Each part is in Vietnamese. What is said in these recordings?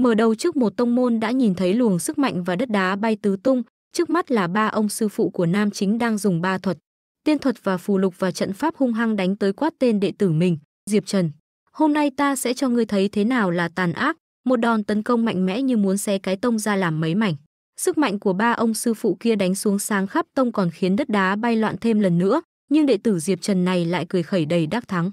Mở đầu trước một tông môn đã nhìn thấy luồng sức mạnh và đất đá bay tứ tung, trước mắt là ba ông sư phụ của nam chính đang dùng ba thuật, tiên thuật và phù lục và trận pháp hung hăng đánh tới quát tên đệ tử mình, Diệp Trần. Hôm nay ta sẽ cho ngươi thấy thế nào là tàn ác, một đòn tấn công mạnh mẽ như muốn xé cái tông ra làm mấy mảnh. Sức mạnh của ba ông sư phụ kia đánh xuống sáng khắp tông còn khiến đất đá bay loạn thêm lần nữa, nhưng đệ tử Diệp Trần này lại cười khẩy đầy đắc thắng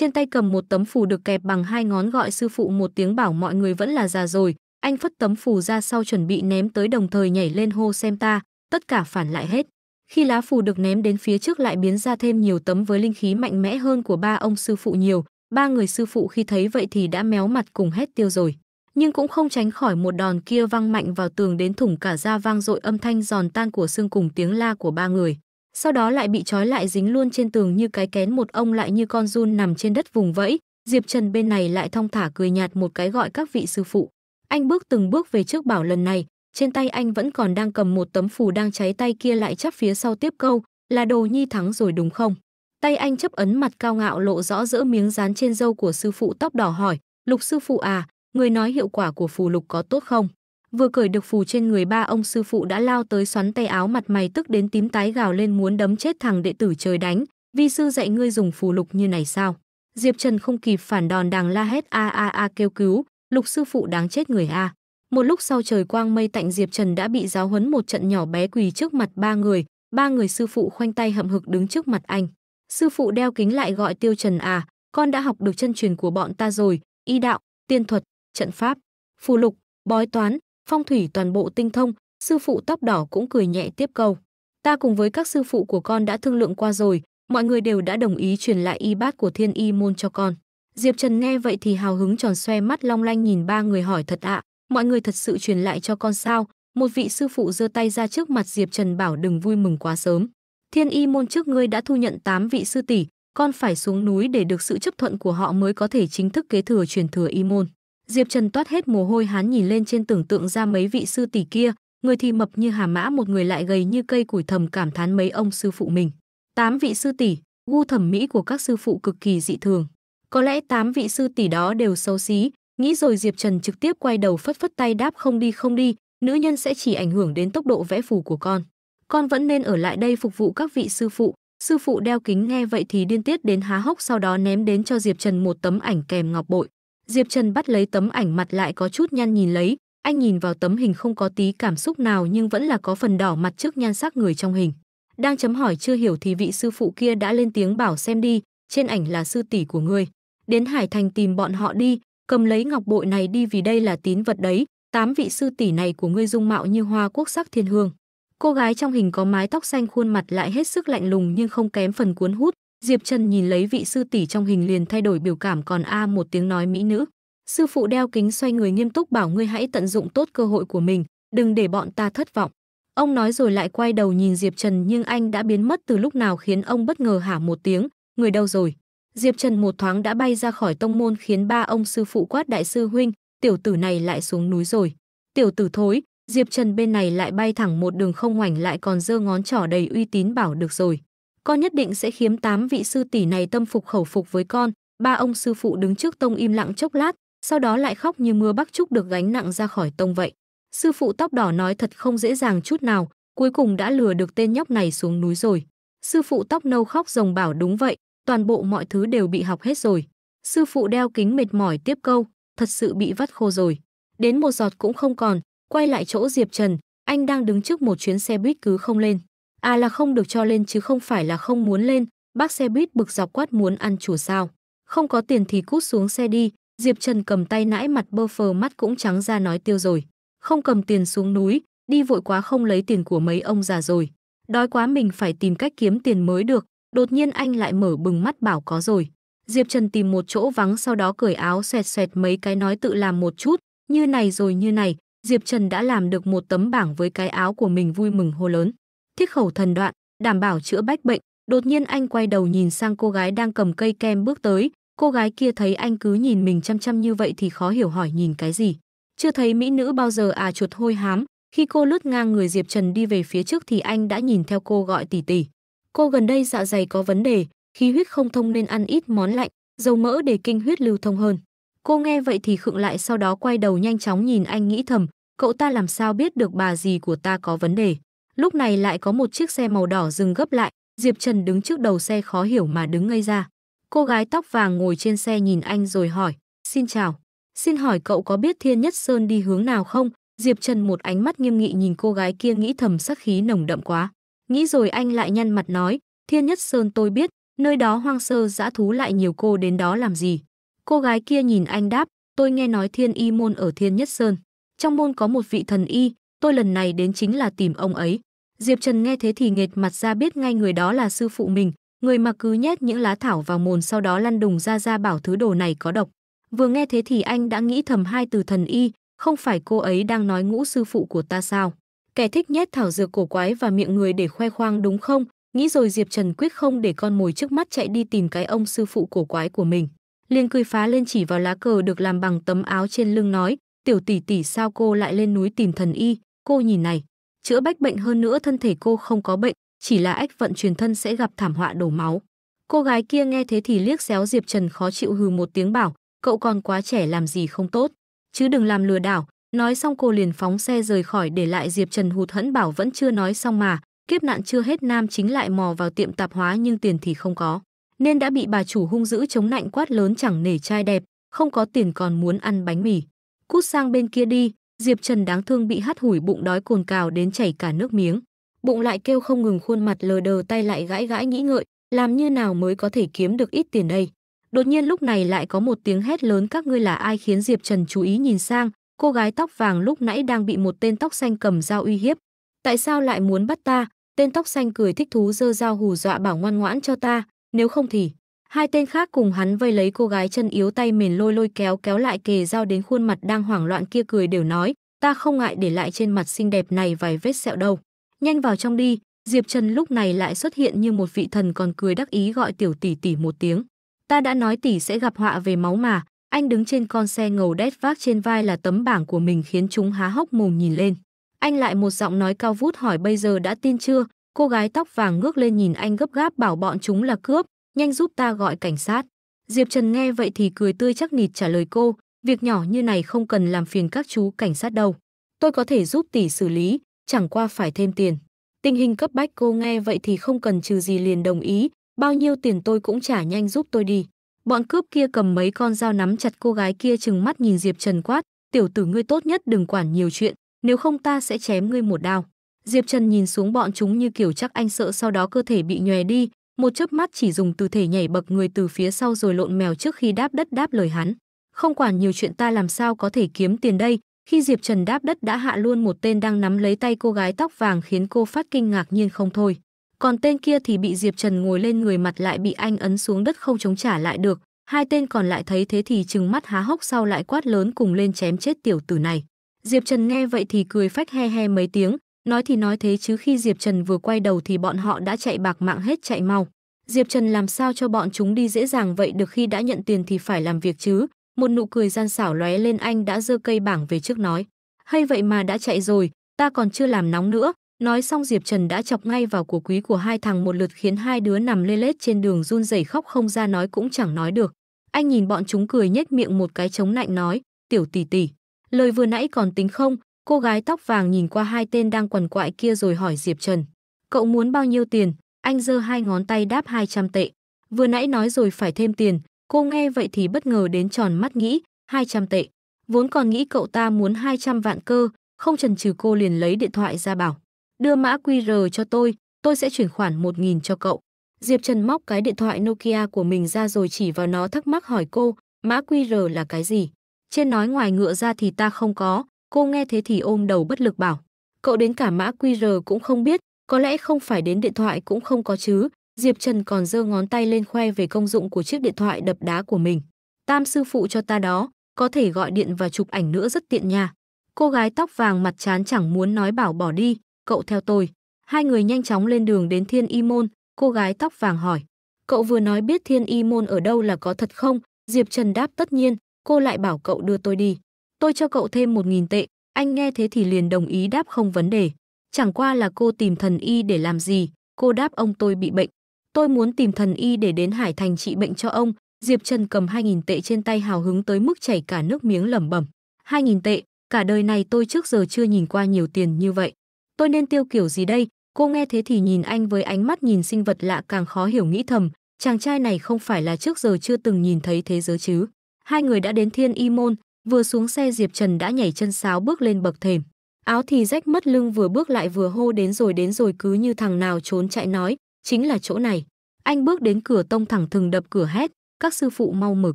trên tay cầm một tấm phù được kẹp bằng hai ngón gọi sư phụ một tiếng bảo mọi người vẫn là già rồi, anh phất tấm phù ra sau chuẩn bị ném tới đồng thời nhảy lên hô xem ta, tất cả phản lại hết. Khi lá phù được ném đến phía trước lại biến ra thêm nhiều tấm với linh khí mạnh mẽ hơn của ba ông sư phụ nhiều, ba người sư phụ khi thấy vậy thì đã méo mặt cùng hết tiêu rồi. Nhưng cũng không tránh khỏi một đòn kia văng mạnh vào tường đến thủng cả da vang dội âm thanh giòn tan của xương cùng tiếng la của ba người sau đó lại bị trói lại dính luôn trên tường như cái kén một ông lại như con run nằm trên đất vùng vẫy, Diệp Trần bên này lại thong thả cười nhạt một cái gọi các vị sư phụ. Anh bước từng bước về trước bảo lần này, trên tay anh vẫn còn đang cầm một tấm phù đang cháy tay kia lại chắp phía sau tiếp câu, là đồ nhi thắng rồi đúng không? Tay anh chấp ấn mặt cao ngạo lộ rõ giữa miếng dán trên dâu của sư phụ tóc đỏ hỏi, lục sư phụ à, người nói hiệu quả của phù lục có tốt không? vừa cởi được phù trên người ba ông sư phụ đã lao tới xoắn tay áo mặt mày tức đến tím tái gào lên muốn đấm chết thằng đệ tử trời đánh, vi sư dạy ngươi dùng phù lục như này sao? Diệp Trần không kịp phản đòn đàng la hét a a a kêu cứu, lục sư phụ đáng chết người a. Một lúc sau trời quang mây tạnh Diệp Trần đã bị giáo huấn một trận nhỏ bé quỳ trước mặt ba người, ba người sư phụ khoanh tay hậm hực đứng trước mặt anh. Sư phụ đeo kính lại gọi Tiêu Trần à, con đã học được chân truyền của bọn ta rồi, y đạo, tiên thuật, trận pháp, phù lục, bói toán, phong thủy toàn bộ tinh thông, sư phụ tóc đỏ cũng cười nhẹ tiếp câu. Ta cùng với các sư phụ của con đã thương lượng qua rồi, mọi người đều đã đồng ý truyền lại y bát của thiên y môn cho con. Diệp Trần nghe vậy thì hào hứng tròn xoe mắt long lanh nhìn ba người hỏi thật ạ, mọi người thật sự truyền lại cho con sao? Một vị sư phụ giơ tay ra trước mặt Diệp Trần bảo đừng vui mừng quá sớm. Thiên y môn trước ngươi đã thu nhận 8 vị sư tỷ, con phải xuống núi để được sự chấp thuận của họ mới có thể chính thức kế thừa truyền thừa y môn. Diệp Trần toát hết mồ hôi hán nhìn lên trên tưởng tượng ra mấy vị sư tỷ kia, người thì mập như hà mã một người lại gầy như cây củi thầm cảm thán mấy ông sư phụ mình. Tám vị sư tỷ, gu thẩm mỹ của các sư phụ cực kỳ dị thường. Có lẽ tám vị sư tỷ đó đều xấu xí, nghĩ rồi Diệp Trần trực tiếp quay đầu phất phất tay đáp không đi không đi, nữ nhân sẽ chỉ ảnh hưởng đến tốc độ vẽ phù của con. Con vẫn nên ở lại đây phục vụ các vị sư phụ. Sư phụ đeo kính nghe vậy thì điên tiết đến há hốc sau đó ném đến cho Diệp Trần một tấm ảnh kèm ngọc bội. Diệp Trần bắt lấy tấm ảnh mặt lại có chút nhăn nhìn lấy, anh nhìn vào tấm hình không có tí cảm xúc nào nhưng vẫn là có phần đỏ mặt trước nhan sắc người trong hình. Đang chấm hỏi chưa hiểu thì vị sư phụ kia đã lên tiếng bảo xem đi, trên ảnh là sư tỷ của ngươi. Đến Hải Thành tìm bọn họ đi, cầm lấy ngọc bội này đi vì đây là tín vật đấy, tám vị sư tỷ này của ngươi dung mạo như hoa quốc sắc thiên hương. Cô gái trong hình có mái tóc xanh khuôn mặt lại hết sức lạnh lùng nhưng không kém phần cuốn hút, Diệp Trần nhìn lấy vị sư tỷ trong hình liền thay đổi biểu cảm còn a một tiếng nói mỹ nữ. Sư phụ đeo kính xoay người nghiêm túc bảo ngươi hãy tận dụng tốt cơ hội của mình, đừng để bọn ta thất vọng. Ông nói rồi lại quay đầu nhìn Diệp Trần nhưng anh đã biến mất từ lúc nào khiến ông bất ngờ hả một tiếng, người đâu rồi? Diệp Trần một thoáng đã bay ra khỏi tông môn khiến ba ông sư phụ quát đại sư huynh, tiểu tử này lại xuống núi rồi. Tiểu tử thối, Diệp Trần bên này lại bay thẳng một đường không ngoảnh lại còn giơ ngón trỏ đầy uy tín bảo được rồi con nhất định sẽ khiến tám vị sư tỷ này tâm phục khẩu phục với con. Ba ông sư phụ đứng trước tông im lặng chốc lát, sau đó lại khóc như mưa bắc trúc được gánh nặng ra khỏi tông vậy. Sư phụ tóc đỏ nói thật không dễ dàng chút nào, cuối cùng đã lừa được tên nhóc này xuống núi rồi. Sư phụ tóc nâu khóc rồng bảo đúng vậy, toàn bộ mọi thứ đều bị học hết rồi. Sư phụ đeo kính mệt mỏi tiếp câu, thật sự bị vắt khô rồi. Đến một giọt cũng không còn, quay lại chỗ Diệp Trần, anh đang đứng trước một chuyến xe buýt cứ không lên. À là không được cho lên chứ không phải là không muốn lên, bác xe buýt bực dọc quát muốn ăn chùa sao. Không có tiền thì cút xuống xe đi, Diệp Trần cầm tay nãi mặt bơ phờ mắt cũng trắng ra nói tiêu rồi. Không cầm tiền xuống núi, đi vội quá không lấy tiền của mấy ông già rồi. Đói quá mình phải tìm cách kiếm tiền mới được, đột nhiên anh lại mở bừng mắt bảo có rồi. Diệp Trần tìm một chỗ vắng sau đó cởi áo xoẹt xoẹt mấy cái nói tự làm một chút, như này rồi như này, Diệp Trần đã làm được một tấm bảng với cái áo của mình vui mừng hô lớn thiết khẩu thần đoạn, đảm bảo chữa bách bệnh. Đột nhiên anh quay đầu nhìn sang cô gái đang cầm cây kem bước tới, cô gái kia thấy anh cứ nhìn mình chăm chăm như vậy thì khó hiểu hỏi nhìn cái gì. Chưa thấy mỹ nữ bao giờ à chuột hôi hám, khi cô lướt ngang người Diệp Trần đi về phía trước thì anh đã nhìn theo cô gọi tỷ tỷ. Cô gần đây dạ dày có vấn đề, khí huyết không thông nên ăn ít món lạnh, dầu mỡ để kinh huyết lưu thông hơn. Cô nghe vậy thì khựng lại sau đó quay đầu nhanh chóng nhìn anh nghĩ thầm, cậu ta làm sao biết được bà gì của ta có vấn đề. Lúc này lại có một chiếc xe màu đỏ dừng gấp lại, Diệp Trần đứng trước đầu xe khó hiểu mà đứng ngây ra. Cô gái tóc vàng ngồi trên xe nhìn anh rồi hỏi, xin chào, xin hỏi cậu có biết Thiên Nhất Sơn đi hướng nào không? Diệp Trần một ánh mắt nghiêm nghị nhìn cô gái kia nghĩ thầm sắc khí nồng đậm quá. Nghĩ rồi anh lại nhăn mặt nói, Thiên Nhất Sơn tôi biết, nơi đó hoang sơ dã thú lại nhiều cô đến đó làm gì. Cô gái kia nhìn anh đáp, tôi nghe nói Thiên Y môn ở Thiên Nhất Sơn. Trong môn có một vị thần y, tôi lần này đến chính là tìm ông ấy. Diệp Trần nghe thế thì nghệt mặt ra biết ngay người đó là sư phụ mình, người mà cứ nhét những lá thảo vào mồn sau đó lăn đùng ra ra bảo thứ đồ này có độc. Vừa nghe thế thì anh đã nghĩ thầm hai từ thần y, không phải cô ấy đang nói ngũ sư phụ của ta sao? Kẻ thích nhét thảo dược cổ quái và miệng người để khoe khoang đúng không? Nghĩ rồi Diệp Trần quyết không để con mồi trước mắt chạy đi tìm cái ông sư phụ cổ quái của mình. Liên cười phá lên chỉ vào lá cờ được làm bằng tấm áo trên lưng nói, tiểu tỷ tỷ sao cô lại lên núi tìm thần y, cô nhìn này, chữa bách bệnh hơn nữa thân thể cô không có bệnh, chỉ là ách vận truyền thân sẽ gặp thảm họa đổ máu. Cô gái kia nghe thế thì liếc xéo Diệp Trần khó chịu hừ một tiếng bảo, cậu còn quá trẻ làm gì không tốt, chứ đừng làm lừa đảo. Nói xong cô liền phóng xe rời khỏi để lại Diệp Trần hụt hẫng bảo vẫn chưa nói xong mà, kiếp nạn chưa hết nam chính lại mò vào tiệm tạp hóa nhưng tiền thì không có, nên đã bị bà chủ hung dữ chống nạnh quát lớn chẳng nể trai đẹp, không có tiền còn muốn ăn bánh mì. Cút sang bên kia đi, Diệp Trần đáng thương bị hắt hủi bụng đói cồn cào đến chảy cả nước miếng. Bụng lại kêu không ngừng khuôn mặt lờ đờ tay lại gãi gãi nghĩ ngợi, làm như nào mới có thể kiếm được ít tiền đây. Đột nhiên lúc này lại có một tiếng hét lớn các ngươi là ai khiến Diệp Trần chú ý nhìn sang, cô gái tóc vàng lúc nãy đang bị một tên tóc xanh cầm dao uy hiếp. Tại sao lại muốn bắt ta? Tên tóc xanh cười thích thú dơ dao hù dọa bảo ngoan ngoãn cho ta, nếu không thì... Hai tên khác cùng hắn vây lấy cô gái chân yếu tay mềm lôi lôi kéo kéo lại kề dao đến khuôn mặt đang hoảng loạn kia cười đều nói, ta không ngại để lại trên mặt xinh đẹp này vài vết sẹo đâu. Nhanh vào trong đi, Diệp Trần lúc này lại xuất hiện như một vị thần còn cười đắc ý gọi tiểu tỷ tỷ một tiếng. Ta đã nói tỷ sẽ gặp họa về máu mà, anh đứng trên con xe ngầu đét vác trên vai là tấm bảng của mình khiến chúng há hốc mồm nhìn lên. Anh lại một giọng nói cao vút hỏi bây giờ đã tin chưa, cô gái tóc vàng ngước lên nhìn anh gấp gáp bảo bọn chúng là cướp, nhanh giúp ta gọi cảnh sát. Diệp Trần nghe vậy thì cười tươi chắc nịt trả lời cô, việc nhỏ như này không cần làm phiền các chú cảnh sát đâu. Tôi có thể giúp tỷ xử lý, chẳng qua phải thêm tiền. Tình hình cấp bách cô nghe vậy thì không cần trừ gì liền đồng ý, bao nhiêu tiền tôi cũng trả nhanh giúp tôi đi. Bọn cướp kia cầm mấy con dao nắm chặt cô gái kia chừng mắt nhìn Diệp Trần quát, tiểu tử ngươi tốt nhất đừng quản nhiều chuyện, nếu không ta sẽ chém ngươi một đao. Diệp Trần nhìn xuống bọn chúng như kiểu chắc anh sợ sau đó cơ thể bị nhòe đi, một chớp mắt chỉ dùng từ thể nhảy bậc người từ phía sau rồi lộn mèo trước khi đáp đất đáp lời hắn. Không quản nhiều chuyện ta làm sao có thể kiếm tiền đây, khi Diệp Trần đáp đất đã hạ luôn một tên đang nắm lấy tay cô gái tóc vàng khiến cô phát kinh ngạc nhiên không thôi. Còn tên kia thì bị Diệp Trần ngồi lên người mặt lại bị anh ấn xuống đất không chống trả lại được. Hai tên còn lại thấy thế thì trừng mắt há hốc sau lại quát lớn cùng lên chém chết tiểu tử này. Diệp Trần nghe vậy thì cười phách he he mấy tiếng, Nói thì nói thế chứ khi Diệp Trần vừa quay đầu thì bọn họ đã chạy bạc mạng hết chạy mau. Diệp Trần làm sao cho bọn chúng đi dễ dàng vậy được khi đã nhận tiền thì phải làm việc chứ. Một nụ cười gian xảo lóe lên anh đã dơ cây bảng về trước nói. Hay vậy mà đã chạy rồi, ta còn chưa làm nóng nữa. Nói xong Diệp Trần đã chọc ngay vào của quý của hai thằng một lượt khiến hai đứa nằm lê lết trên đường run rẩy khóc không ra nói cũng chẳng nói được. Anh nhìn bọn chúng cười nhếch miệng một cái chống nạnh nói, tiểu tỷ tỷ, lời vừa nãy còn tính không, Cô gái tóc vàng nhìn qua hai tên đang quằn quại kia rồi hỏi Diệp Trần. Cậu muốn bao nhiêu tiền? Anh giơ hai ngón tay đáp 200 tệ. Vừa nãy nói rồi phải thêm tiền, cô nghe vậy thì bất ngờ đến tròn mắt nghĩ, 200 tệ. Vốn còn nghĩ cậu ta muốn 200 vạn cơ, không chần chừ cô liền lấy điện thoại ra bảo. Đưa mã QR cho tôi, tôi sẽ chuyển khoản 1.000 cho cậu. Diệp Trần móc cái điện thoại Nokia của mình ra rồi chỉ vào nó thắc mắc hỏi cô, mã QR là cái gì? Trên nói ngoài ngựa ra thì ta không có, Cô nghe thế thì ôm đầu bất lực bảo, cậu đến cả mã QR cũng không biết, có lẽ không phải đến điện thoại cũng không có chứ. Diệp Trần còn giơ ngón tay lên khoe về công dụng của chiếc điện thoại đập đá của mình. Tam sư phụ cho ta đó, có thể gọi điện và chụp ảnh nữa rất tiện nha. Cô gái tóc vàng mặt chán chẳng muốn nói bảo bỏ đi, cậu theo tôi. Hai người nhanh chóng lên đường đến Thiên Y Môn, cô gái tóc vàng hỏi. Cậu vừa nói biết Thiên Y Môn ở đâu là có thật không? Diệp Trần đáp tất nhiên, cô lại bảo cậu đưa tôi đi tôi cho cậu thêm một nghìn tệ, anh nghe thế thì liền đồng ý đáp không vấn đề. Chẳng qua là cô tìm thần y để làm gì, cô đáp ông tôi bị bệnh. Tôi muốn tìm thần y để đến Hải Thành trị bệnh cho ông. Diệp Trần cầm 2.000 tệ trên tay hào hứng tới mức chảy cả nước miếng lẩm bẩm. 2.000 tệ, cả đời này tôi trước giờ chưa nhìn qua nhiều tiền như vậy. Tôi nên tiêu kiểu gì đây? Cô nghe thế thì nhìn anh với ánh mắt nhìn sinh vật lạ càng khó hiểu nghĩ thầm. Chàng trai này không phải là trước giờ chưa từng nhìn thấy thế giới chứ. Hai người đã đến thiên y môn, Vừa xuống xe Diệp Trần đã nhảy chân sáo bước lên bậc thềm. Áo thì rách mất lưng vừa bước lại vừa hô đến rồi đến rồi cứ như thằng nào trốn chạy nói, chính là chỗ này. Anh bước đến cửa tông thẳng thừng đập cửa hét, các sư phụ mau mở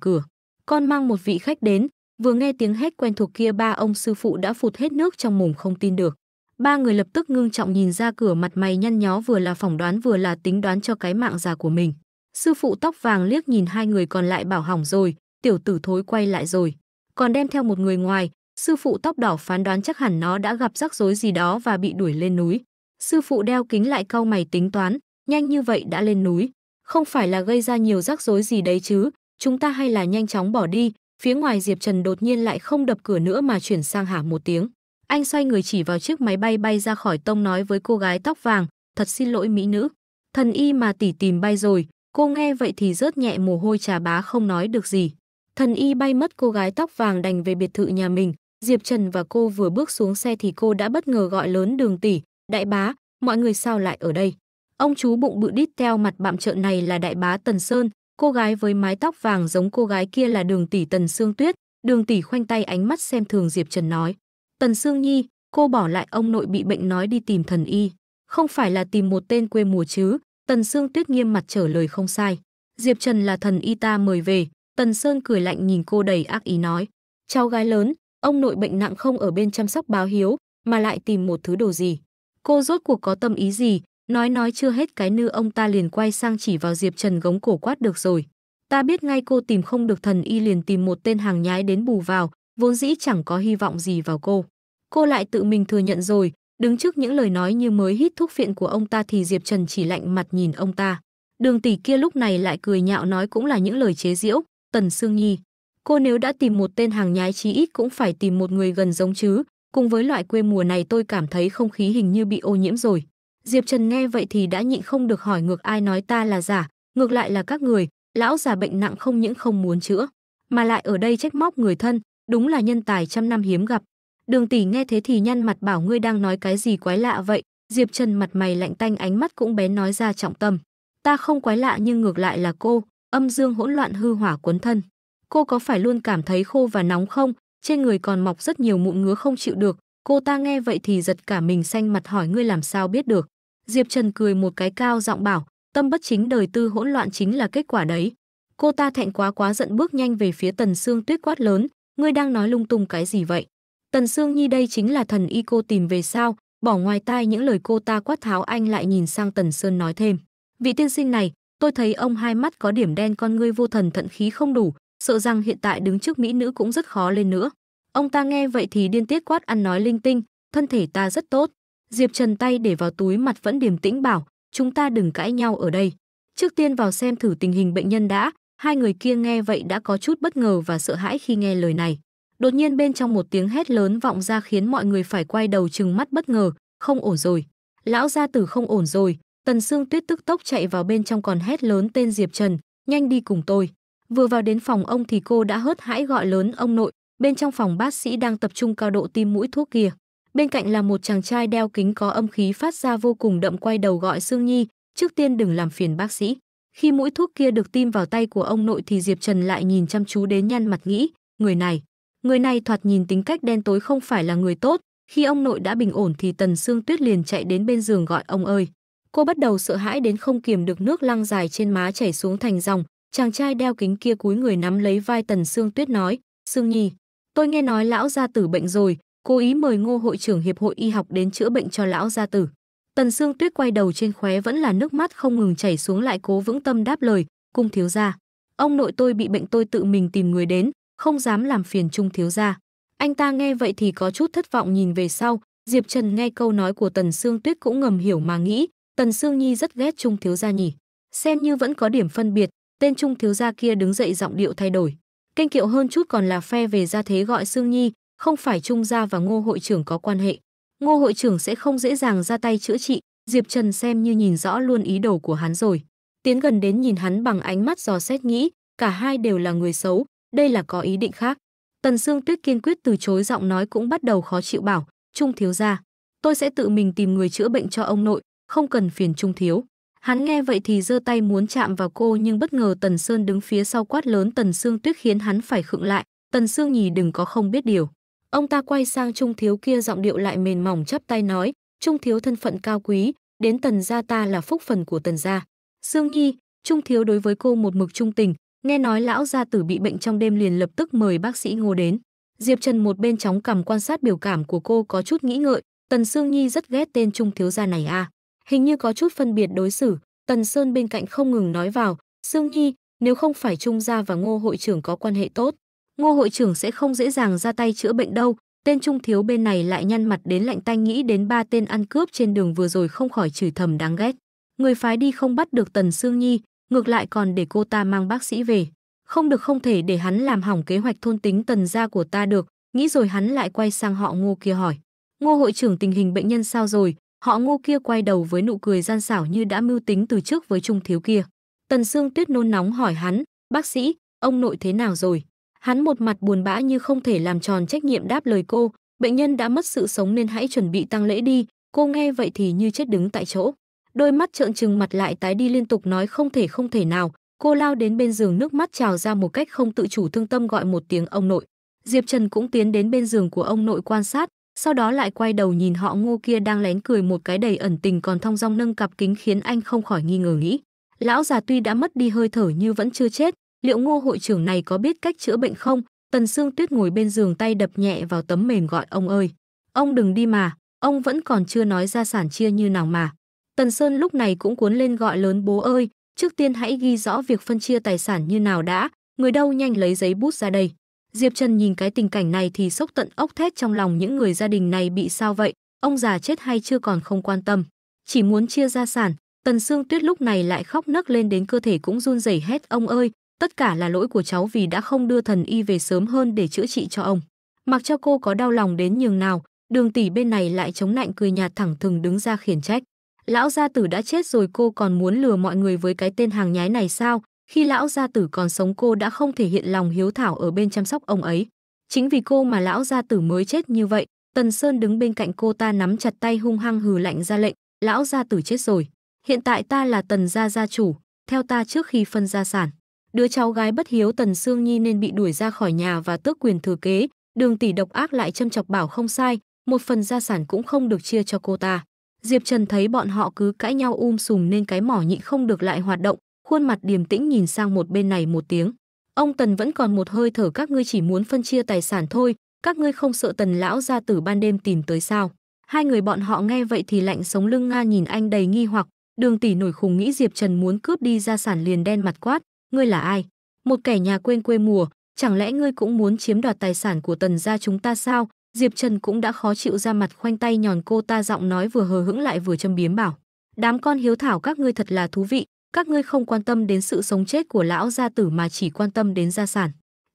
cửa. Con mang một vị khách đến, vừa nghe tiếng hét quen thuộc kia ba ông sư phụ đã phụt hết nước trong mồm không tin được. Ba người lập tức ngưng trọng nhìn ra cửa mặt mày nhăn nhó vừa là phỏng đoán vừa là tính đoán cho cái mạng già của mình. Sư phụ tóc vàng liếc nhìn hai người còn lại bảo hỏng rồi, tiểu tử thối quay lại rồi còn đem theo một người ngoài, sư phụ tóc đỏ phán đoán chắc hẳn nó đã gặp rắc rối gì đó và bị đuổi lên núi. Sư phụ đeo kính lại cau mày tính toán, nhanh như vậy đã lên núi, không phải là gây ra nhiều rắc rối gì đấy chứ, chúng ta hay là nhanh chóng bỏ đi. Phía ngoài Diệp Trần đột nhiên lại không đập cửa nữa mà chuyển sang hả một tiếng. Anh xoay người chỉ vào chiếc máy bay bay ra khỏi tông nói với cô gái tóc vàng, thật xin lỗi mỹ nữ. Thần y mà tỷ tìm bay rồi, cô nghe vậy thì rớt nhẹ mồ hôi trà bá không nói được gì. Thần y bay mất cô gái tóc vàng đành về biệt thự nhà mình. Diệp Trần và cô vừa bước xuống xe thì cô đã bất ngờ gọi lớn đường tỷ, đại bá, mọi người sao lại ở đây. Ông chú bụng bự đít theo mặt bạm trợn này là đại bá Tần Sơn, cô gái với mái tóc vàng giống cô gái kia là đường tỷ Tần Sương Tuyết. Đường tỷ khoanh tay ánh mắt xem thường Diệp Trần nói. Tần Sương Nhi, cô bỏ lại ông nội bị bệnh nói đi tìm thần y. Không phải là tìm một tên quê mùa chứ, Tần Sương Tuyết nghiêm mặt trở lời không sai. Diệp Trần là thần y ta mời về, Tần Sơn cười lạnh nhìn cô đầy ác ý nói. Cháu gái lớn, ông nội bệnh nặng không ở bên chăm sóc báo hiếu, mà lại tìm một thứ đồ gì. Cô rốt cuộc có tâm ý gì, nói nói chưa hết cái nư ông ta liền quay sang chỉ vào Diệp Trần gống cổ quát được rồi. Ta biết ngay cô tìm không được thần y liền tìm một tên hàng nhái đến bù vào, vốn dĩ chẳng có hy vọng gì vào cô. Cô lại tự mình thừa nhận rồi, đứng trước những lời nói như mới hít thuốc phiện của ông ta thì Diệp Trần chỉ lạnh mặt nhìn ông ta. Đường tỷ kia lúc này lại cười nhạo nói cũng là những lời chế giễu, Tần Sương Nhi. Cô nếu đã tìm một tên hàng nhái chí ít cũng phải tìm một người gần giống chứ, cùng với loại quê mùa này tôi cảm thấy không khí hình như bị ô nhiễm rồi. Diệp Trần nghe vậy thì đã nhịn không được hỏi ngược ai nói ta là giả, ngược lại là các người, lão già bệnh nặng không những không muốn chữa, mà lại ở đây trách móc người thân, đúng là nhân tài trăm năm hiếm gặp. Đường tỷ nghe thế thì nhăn mặt bảo ngươi đang nói cái gì quái lạ vậy, Diệp Trần mặt mày lạnh tanh ánh mắt cũng bén nói ra trọng tâm. Ta không quái lạ nhưng ngược lại là cô, âm dương hỗn loạn hư hỏa cuốn thân. Cô có phải luôn cảm thấy khô và nóng không? Trên người còn mọc rất nhiều mụn ngứa không chịu được. Cô ta nghe vậy thì giật cả mình xanh mặt hỏi ngươi làm sao biết được. Diệp Trần cười một cái cao giọng bảo, tâm bất chính đời tư hỗn loạn chính là kết quả đấy. Cô ta thẹn quá quá giận bước nhanh về phía Tần Sương Tuyết quát lớn, ngươi đang nói lung tung cái gì vậy? Tần Sương Nhi đây chính là thần y cô tìm về sao, bỏ ngoài tai những lời cô ta quát tháo anh lại nhìn sang Tần Sơn nói thêm. Vị tiên sinh này, Tôi thấy ông hai mắt có điểm đen con ngươi vô thần thận khí không đủ, sợ rằng hiện tại đứng trước mỹ nữ cũng rất khó lên nữa. Ông ta nghe vậy thì điên tiết quát ăn nói linh tinh, thân thể ta rất tốt. Diệp Trần tay để vào túi mặt vẫn điềm tĩnh bảo, chúng ta đừng cãi nhau ở đây. Trước tiên vào xem thử tình hình bệnh nhân đã, hai người kia nghe vậy đã có chút bất ngờ và sợ hãi khi nghe lời này. Đột nhiên bên trong một tiếng hét lớn vọng ra khiến mọi người phải quay đầu chừng mắt bất ngờ, không ổn rồi. Lão gia tử không ổn rồi, Tần Sương Tuyết tức tốc chạy vào bên trong còn hét lớn tên Diệp Trần, nhanh đi cùng tôi. Vừa vào đến phòng ông thì cô đã hớt hãi gọi lớn ông nội, bên trong phòng bác sĩ đang tập trung cao độ tim mũi thuốc kia. Bên cạnh là một chàng trai đeo kính có âm khí phát ra vô cùng đậm quay đầu gọi Sương Nhi, trước tiên đừng làm phiền bác sĩ. Khi mũi thuốc kia được tiêm vào tay của ông nội thì Diệp Trần lại nhìn chăm chú đến nhăn mặt nghĩ, người này, người này thoạt nhìn tính cách đen tối không phải là người tốt, khi ông nội đã bình ổn thì Tần Sương Tuyết liền chạy đến bên giường gọi ông ơi. Cô bắt đầu sợ hãi đến không kiềm được nước lăng dài trên má chảy xuống thành dòng, chàng trai đeo kính kia cúi người nắm lấy vai Tần Sương Tuyết nói, "Sương Nhi, tôi nghe nói lão gia tử bệnh rồi, cố ý mời Ngô hội trưởng hiệp hội y học đến chữa bệnh cho lão gia tử." Tần Sương Tuyết quay đầu trên khóe vẫn là nước mắt không ngừng chảy xuống lại cố vững tâm đáp lời, "Cung thiếu gia, ông nội tôi bị bệnh tôi tự mình tìm người đến, không dám làm phiền Trung thiếu gia." Anh ta nghe vậy thì có chút thất vọng nhìn về sau, Diệp Trần nghe câu nói của Tần Sương Tuyết cũng ngầm hiểu mà nghĩ, Tần Sương Nhi rất ghét Trung thiếu gia nhỉ. Xem như vẫn có điểm phân biệt, tên Trung thiếu gia kia đứng dậy giọng điệu thay đổi. Kênh kiệu hơn chút còn là phe về gia thế gọi Sương Nhi, không phải Trung gia và Ngô hội trưởng có quan hệ. Ngô hội trưởng sẽ không dễ dàng ra tay chữa trị, Diệp Trần xem như nhìn rõ luôn ý đồ của hắn rồi. Tiến gần đến nhìn hắn bằng ánh mắt dò xét nghĩ, cả hai đều là người xấu, đây là có ý định khác. Tần Sương Tuyết kiên quyết từ chối giọng nói cũng bắt đầu khó chịu bảo, Trung thiếu gia, tôi sẽ tự mình tìm người chữa bệnh cho ông nội, không cần phiền trung thiếu. Hắn nghe vậy thì giơ tay muốn chạm vào cô nhưng bất ngờ Tần Sơn đứng phía sau quát lớn Tần Sương Tuyết khiến hắn phải khựng lại. Tần Sương nhì đừng có không biết điều. Ông ta quay sang Trung Thiếu kia giọng điệu lại mềm mỏng chắp tay nói, Trung Thiếu thân phận cao quý, đến Tần gia ta là phúc phần của Tần gia. Sương Nhi, Trung Thiếu đối với cô một mực trung tình, nghe nói lão gia tử bị bệnh trong đêm liền lập tức mời bác sĩ Ngô đến. Diệp Trần một bên chóng cầm quan sát biểu cảm của cô có chút nghĩ ngợi, Tần Sương Nhi rất ghét tên Trung Thiếu gia này à. Hình như có chút phân biệt đối xử, Tần Sơn bên cạnh không ngừng nói vào, Dương Nhi, nếu không phải Trung Gia và Ngô Hội trưởng có quan hệ tốt, Ngô Hội trưởng sẽ không dễ dàng ra tay chữa bệnh đâu. Tên Trung Thiếu bên này lại nhăn mặt đến lạnh tay nghĩ đến ba tên ăn cướp trên đường vừa rồi không khỏi chửi thầm đáng ghét. Người phái đi không bắt được Tần Sương Nhi, ngược lại còn để cô ta mang bác sĩ về. Không được không thể để hắn làm hỏng kế hoạch thôn tính Tần gia của ta được, nghĩ rồi hắn lại quay sang họ Ngô kia hỏi. Ngô hội trưởng tình hình bệnh nhân sao rồi, Họ ngô kia quay đầu với nụ cười gian xảo như đã mưu tính từ trước với Trung Thiếu kia. Tần Sương Tuyết nôn nóng hỏi hắn, bác sĩ, ông nội thế nào rồi? Hắn một mặt buồn bã như không thể làm tròn trách nhiệm đáp lời cô, bệnh nhân đã mất sự sống nên hãy chuẩn bị tăng lễ đi, cô nghe vậy thì như chết đứng tại chỗ. Đôi mắt trợn trừng mặt lại tái đi liên tục nói không thể không thể nào, cô lao đến bên giường nước mắt trào ra một cách không tự chủ thương tâm gọi một tiếng ông nội. Diệp Trần cũng tiến đến bên giường của ông nội quan sát, sau đó lại quay đầu nhìn họ ngô kia đang lén cười một cái đầy ẩn tình còn thong dong nâng cặp kính khiến anh không khỏi nghi ngờ nghĩ. Lão già tuy đã mất đi hơi thở như vẫn chưa chết, liệu ngô hội trưởng này có biết cách chữa bệnh không? Tần Sương Tuyết ngồi bên giường tay đập nhẹ vào tấm mềm gọi ông ơi. Ông đừng đi mà, ông vẫn còn chưa nói ra sản chia như nào mà. Tần Sơn lúc này cũng cuốn lên gọi lớn bố ơi, trước tiên hãy ghi rõ việc phân chia tài sản như nào đã, người đâu nhanh lấy giấy bút ra đây. Diệp Trần nhìn cái tình cảnh này thì sốc tận ốc thét trong lòng những người gia đình này bị sao vậy, ông già chết hay chưa còn không quan tâm, chỉ muốn chia gia sản. Tần Sương Tuyết lúc này lại khóc nấc lên đến cơ thể cũng run rẩy hét ông ơi, tất cả là lỗi của cháu vì đã không đưa thần y về sớm hơn để chữa trị cho ông. Mặc cho cô có đau lòng đến nhường nào, Đường tỷ bên này lại chống nạnh cười nhạt thẳng thừng đứng ra khiển trách. Lão gia tử đã chết rồi cô còn muốn lừa mọi người với cái tên hàng nhái này sao? Khi lão gia tử còn sống cô đã không thể hiện lòng hiếu thảo ở bên chăm sóc ông ấy. Chính vì cô mà lão gia tử mới chết như vậy, Tần Sơn đứng bên cạnh cô ta nắm chặt tay hung hăng hừ lạnh ra lệnh, lão gia tử chết rồi. Hiện tại ta là Tần gia gia chủ, theo ta trước khi phân gia sản. Đứa cháu gái bất hiếu Tần Sương Nhi nên bị đuổi ra khỏi nhà và tước quyền thừa kế, đường tỷ độc ác lại châm chọc bảo không sai, một phần gia sản cũng không được chia cho cô ta. Diệp Trần thấy bọn họ cứ cãi nhau um sùm nên cái mỏ nhịn không được lại hoạt động, khuôn mặt điềm tĩnh nhìn sang một bên này một tiếng. Ông Tần vẫn còn một hơi thở các ngươi chỉ muốn phân chia tài sản thôi, các ngươi không sợ Tần lão gia tử ban đêm tìm tới sao? Hai người bọn họ nghe vậy thì lạnh sống lưng Nga nhìn anh đầy nghi hoặc, Đường tỷ nổi khùng nghĩ Diệp Trần muốn cướp đi gia sản liền đen mặt quát, ngươi là ai? Một kẻ nhà quên quê mùa, chẳng lẽ ngươi cũng muốn chiếm đoạt tài sản của Tần gia chúng ta sao? Diệp Trần cũng đã khó chịu ra mặt khoanh tay nhòn cô ta giọng nói vừa hờ hững lại vừa châm biếm bảo. Đám con hiếu thảo các ngươi thật là thú vị, các ngươi không quan tâm đến sự sống chết của lão gia tử mà chỉ quan tâm đến gia sản.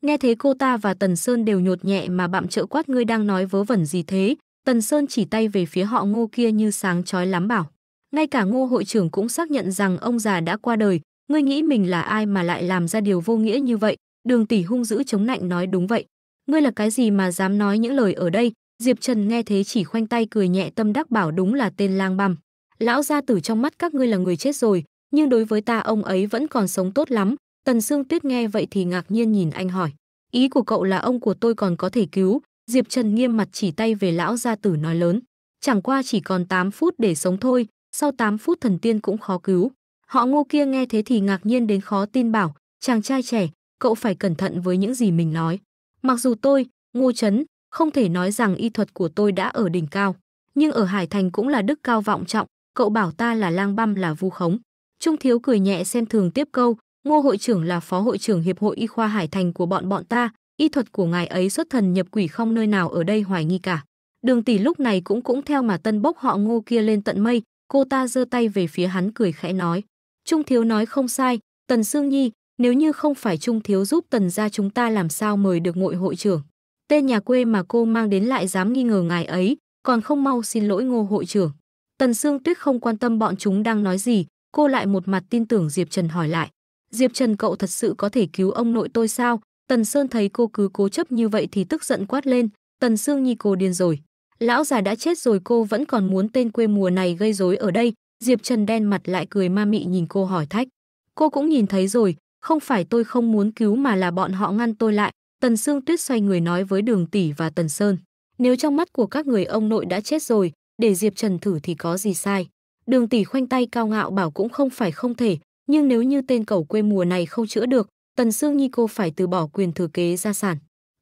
Nghe thế cô ta và Tần Sơn đều nhột nhẹ mà bạm trợ quát ngươi đang nói vớ vẩn gì thế. Tần Sơn chỉ tay về phía họ ngô kia như sáng chói lắm bảo. Ngay cả ngô hội trưởng cũng xác nhận rằng ông già đã qua đời. Ngươi nghĩ mình là ai mà lại làm ra điều vô nghĩa như vậy. Đường tỷ hung dữ chống nạnh nói đúng vậy. Ngươi là cái gì mà dám nói những lời ở đây. Diệp Trần nghe thế chỉ khoanh tay cười nhẹ tâm đắc bảo đúng là tên lang băm. Lão gia tử trong mắt các ngươi là người chết rồi, nhưng đối với ta ông ấy vẫn còn sống tốt lắm. Tần Sương Tuyết nghe vậy thì ngạc nhiên nhìn anh hỏi. Ý của cậu là ông của tôi còn có thể cứu. Diệp Trần nghiêm mặt chỉ tay về lão gia tử nói lớn. Chẳng qua chỉ còn 8 phút để sống thôi, sau 8 phút thần tiên cũng khó cứu. Họ ngô kia nghe thế thì ngạc nhiên đến khó tin bảo, chàng trai trẻ, cậu phải cẩn thận với những gì mình nói. Mặc dù tôi, ngô chấn, không thể nói rằng y thuật của tôi đã ở đỉnh cao, nhưng ở Hải Thành cũng là đức cao vọng trọng, cậu bảo ta là lang băm là vu khống. Trung Thiếu cười nhẹ xem thường tiếp câu, Ngô hội trưởng là phó hội trưởng hiệp hội y khoa Hải Thành của bọn bọn ta, y thuật của ngài ấy xuất thần nhập quỷ không nơi nào ở đây hoài nghi cả. Đường tỷ lúc này cũng cũng theo mà tân bốc họ Ngô kia lên tận mây, cô ta giơ tay về phía hắn cười khẽ nói. Trung Thiếu nói không sai, Tần Sương Nhi, nếu như không phải Trung Thiếu giúp Tần ra chúng ta làm sao mời được ngội hội trưởng. Tên nhà quê mà cô mang đến lại dám nghi ngờ ngài ấy, còn không mau xin lỗi ngô hội trưởng. Tần Sương Tuyết không quan tâm bọn chúng đang nói gì, cô lại một mặt tin tưởng Diệp Trần hỏi lại. Diệp Trần cậu thật sự có thể cứu ông nội tôi sao? Tần Sơn thấy cô cứ cố chấp như vậy thì tức giận quát lên. Tần Sương Nhi cô điên rồi. Lão già đã chết rồi cô vẫn còn muốn tên quê mùa này gây rối ở đây. Diệp Trần đen mặt lại cười ma mị nhìn cô hỏi thách. Cô cũng nhìn thấy rồi, không phải tôi không muốn cứu mà là bọn họ ngăn tôi lại. Tần Sương Tuyết xoay người nói với Đường Tỷ và Tần Sơn. Nếu trong mắt của các người ông nội đã chết rồi, để Diệp Trần thử thì có gì sai. Đường tỷ khoanh tay cao ngạo bảo cũng không phải không thể, nhưng nếu như tên cầu quê mùa này không chữa được, Tần Sương Nhi cô phải từ bỏ quyền thừa kế gia sản.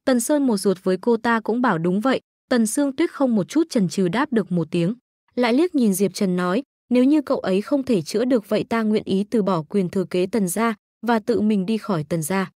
Tần Sơn một ruột với cô ta cũng bảo đúng vậy, Tần Sương Tuyết không một chút chần chừ đáp được một tiếng. Lại liếc nhìn Diệp Trần nói, nếu như cậu ấy không thể chữa được vậy ta nguyện ý từ bỏ quyền thừa kế Tần gia và tự mình đi khỏi Tần gia.